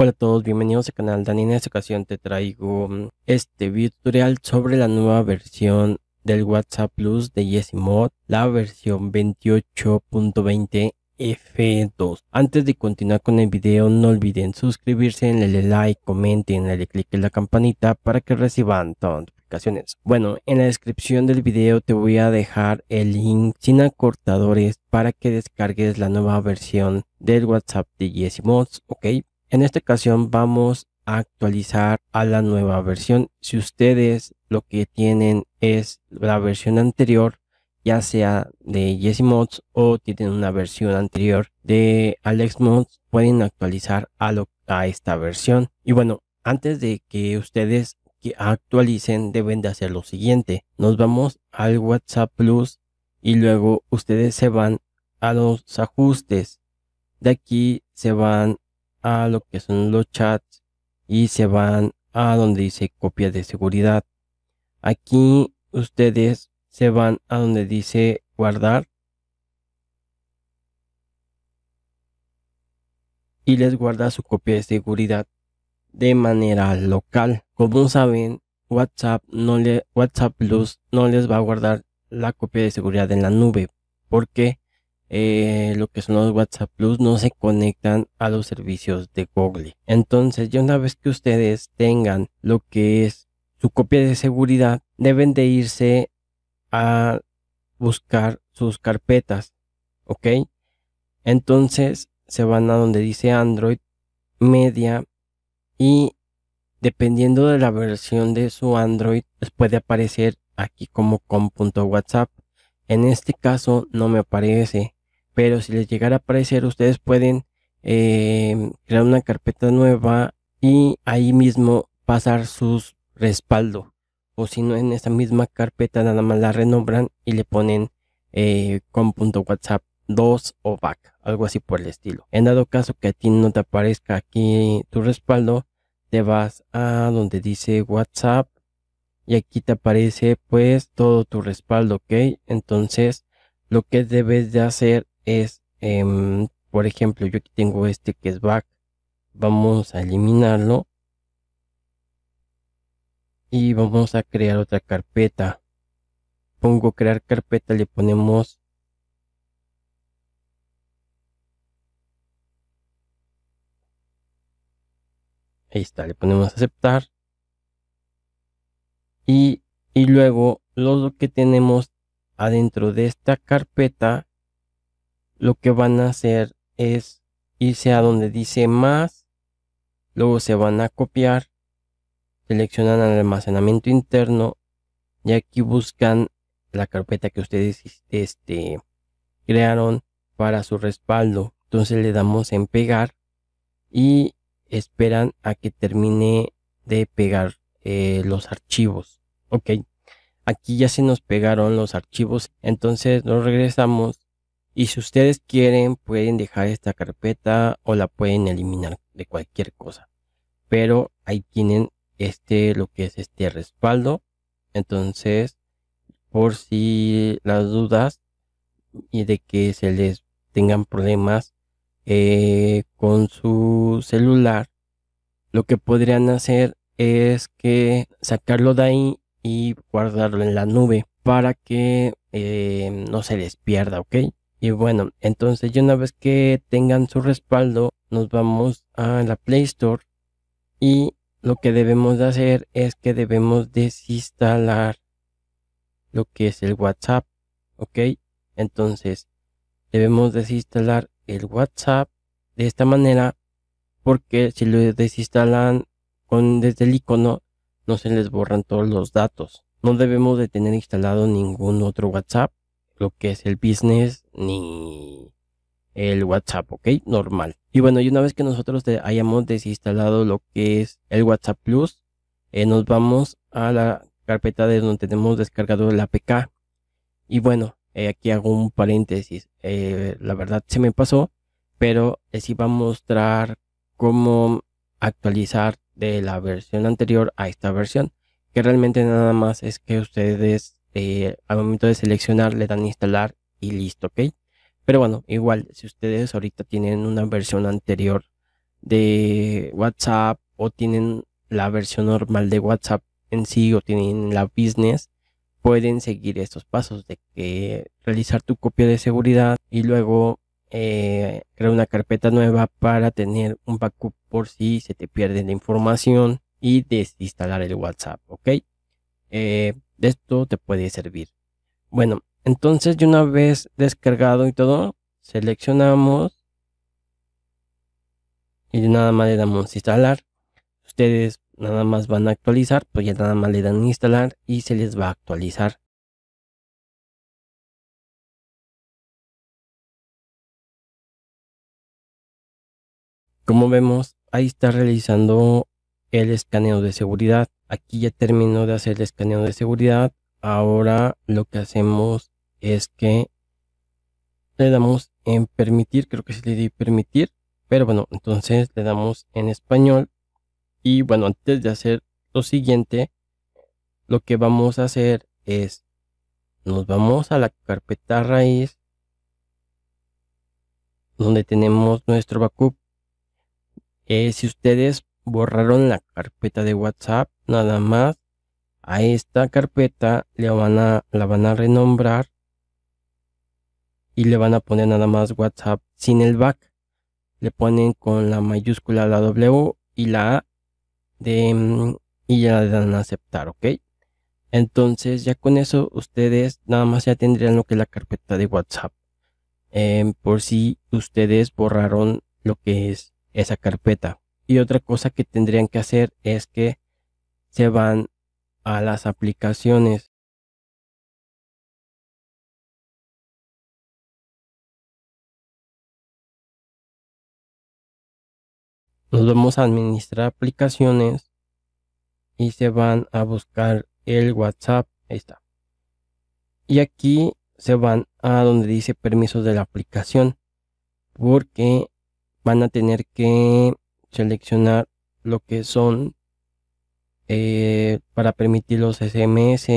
Hola a todos, bienvenidos al canal Dani. En esta ocasión te traigo mm, este video tutorial sobre la nueva versión del WhatsApp Plus de YesiMod, la versión 28.20 F2. Antes de continuar con el video, no olviden suscribirse, denle like, comenten, darle click en la campanita para que reciban todas las notificaciones. Bueno, en la descripción del video te voy a dejar el link sin acortadores para que descargues la nueva versión del WhatsApp de Mods, ok. En esta ocasión vamos a actualizar a la nueva versión. Si ustedes lo que tienen es la versión anterior, ya sea de Jesse Mods o tienen una versión anterior de Alex Mods, pueden actualizar a, esta versión. Y bueno, antes de que ustedes que actualicen deben de hacer lo siguiente. Nos vamos al WhatsApp Plus y luego ustedes se van a los ajustes. De aquí se van a lo que son los chats y se van a donde dice copia de seguridad. Aquí ustedes se van a donde dice guardar y les guarda su copia de seguridad de manera local. Como saben, WhatsApp, no le, WhatsApp Plus no les va a guardar la copia de seguridad en la nube. porque eh, lo que son los WhatsApp Plus no se conectan a los servicios de Google. Entonces, ya una vez que ustedes tengan lo que es su copia de seguridad, deben de irse a buscar sus carpetas, ¿ok? Entonces se van a donde dice Android Media y dependiendo de la versión de su Android les pues puede aparecer aquí como com.whatsapp. En este caso no me aparece pero si les llegara a aparecer ustedes pueden em, crear una carpeta nueva y ahí mismo pasar sus respaldo o si no en esa misma carpeta nada más la renombran y le ponen eh, con punto whatsapp 2 o back algo así por el estilo en dado caso que a ti no te aparezca aquí tu respaldo te vas a donde dice whatsapp y aquí te aparece pues todo tu respaldo ok entonces lo que debes de hacer es, em, por ejemplo, yo aquí tengo este que es back. Vamos a eliminarlo. Y vamos a crear otra carpeta. Pongo crear carpeta, le ponemos Ahí está, le ponemos aceptar. Y, y luego lo que tenemos adentro de esta carpeta lo que van a hacer es irse a donde dice más, luego se van a copiar, seleccionan el almacenamiento interno y aquí buscan la carpeta que ustedes este, crearon para su respaldo. Entonces le damos en pegar y esperan a que termine de pegar eh, los archivos. Ok, aquí ya se nos pegaron los archivos, entonces nos regresamos y si ustedes quieren, pueden dejar esta carpeta o la pueden eliminar de cualquier cosa. Pero ahí tienen este, lo que es este respaldo. Entonces, por si las dudas y de que se les tengan problemas eh, con su celular, lo que podrían hacer es que sacarlo de ahí y guardarlo en la nube para que eh, no se les pierda, ¿ok? Y bueno, entonces ya una vez que tengan su respaldo, nos vamos a la Play Store y lo que debemos de hacer es que debemos desinstalar lo que es el WhatsApp, ¿ok? Entonces, debemos desinstalar el WhatsApp de esta manera porque si lo desinstalan con, desde el icono no se les borran todos los datos. No debemos de tener instalado ningún otro WhatsApp, lo que es el business ni el WhatsApp, ¿ok? Normal. Y bueno, y una vez que nosotros hayamos desinstalado lo que es el WhatsApp Plus, eh, nos vamos a la carpeta de donde tenemos descargado el APK. Y bueno, eh, aquí hago un paréntesis. Eh, la verdad se me pasó, pero les iba a mostrar cómo actualizar de la versión anterior a esta versión. Que realmente nada más es que ustedes al momento de seleccionar le dan instalar y listo, ¿ok? Pero bueno, igual, si ustedes ahorita tienen una versión anterior de WhatsApp o tienen la versión normal de WhatsApp en sí o tienen la business, pueden seguir estos pasos de que realizar tu copia de seguridad y luego eh, crear una carpeta nueva para tener un backup por si se te pierde la información y desinstalar el WhatsApp, ¿ok? Eh, de esto te puede servir. Bueno, entonces, de una vez descargado y todo, seleccionamos y nada más le damos instalar. Ustedes nada más van a actualizar, pues ya nada más le dan instalar y se les va a actualizar. Como vemos, ahí está realizando el escaneo de seguridad. Aquí ya terminó de hacer el escaneo de seguridad. Ahora lo que hacemos es que le damos en permitir, creo que se le di permitir, pero bueno, entonces le damos en español y bueno, antes de hacer lo siguiente, lo que vamos a hacer es, nos vamos a la carpeta raíz, donde tenemos nuestro backup. Eh, si ustedes borraron la carpeta de WhatsApp, nada más a esta carpeta le van a, la van a renombrar y le van a poner nada más WhatsApp sin el back. Le ponen con la mayúscula la W y la A de, mm, y ya le dan a aceptar, ¿ok? Entonces ya con eso ustedes nada más ya tendrían lo que es la carpeta de WhatsApp. Em, por si ustedes borraron lo que es esa carpeta. Y otra cosa que tendrían que hacer es que se van a las aplicaciones nos vamos a administrar aplicaciones y se van a buscar el WhatsApp. Ahí está. Y aquí se van a donde dice permisos de la aplicación. Porque van a tener que seleccionar lo que son eh, para permitir los SMS,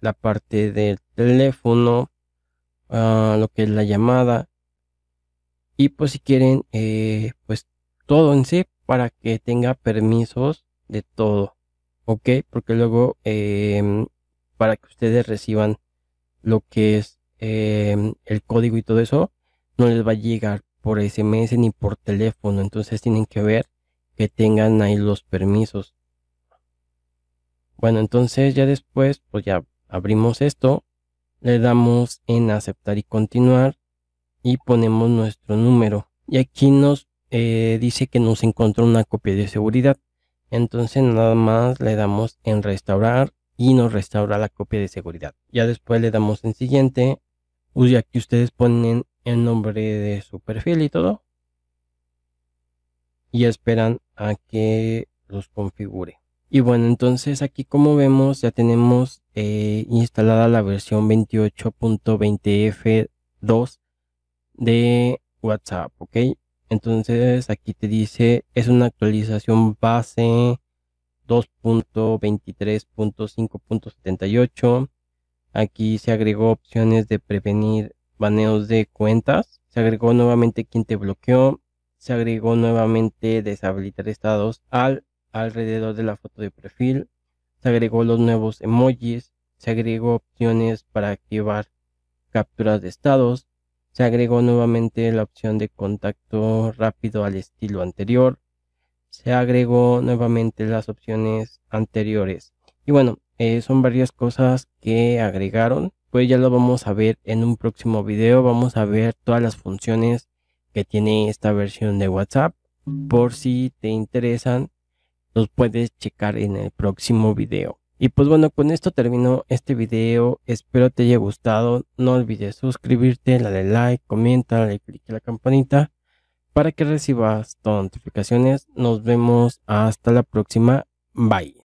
la parte del teléfono, ah, lo que es la llamada. Y pues si quieren, eh, pues todo en sí para que tenga permisos de todo. ¿Ok? Porque luego, em, para que ustedes reciban lo que es em, el código y todo eso, no les va a llegar por SMS ni por teléfono. Entonces tienen que ver que tengan ahí los permisos. Bueno, entonces ya después, pues ya abrimos esto, le damos en aceptar y continuar y ponemos nuestro número. Y aquí nos eh, dice que nos encontró una copia de seguridad. Entonces nada más le damos en restaurar y nos restaura la copia de seguridad. Ya después le damos en siguiente. Pues ya que ustedes ponen el nombre de su perfil y todo. Y esperan a que los configure. Y bueno, entonces aquí como vemos ya tenemos eh, instalada la versión 28.20f2 de WhatsApp, ¿ok? Entonces aquí te dice, es una actualización base 2.23.5.78. Aquí se agregó opciones de prevenir baneos de cuentas. Se agregó nuevamente quien te bloqueó. Se agregó nuevamente deshabilitar estados al alrededor de la foto de perfil. Se agregó los nuevos emojis. Se agregó opciones para activar capturas de estados. Se agregó nuevamente la opción de contacto rápido al estilo anterior. Se agregó nuevamente las opciones anteriores. Y bueno, eh, son varias cosas que agregaron. Pues ya lo vamos a ver en un próximo video. Vamos a ver todas las funciones que tiene esta versión de WhatsApp. Por si te interesan, los puedes checar en el próximo video. Y pues bueno, con esto termino este video. Espero te haya gustado. No olvides suscribirte, darle like, comenta, y click la campanita para que recibas todas notificaciones. Nos vemos hasta la próxima. Bye.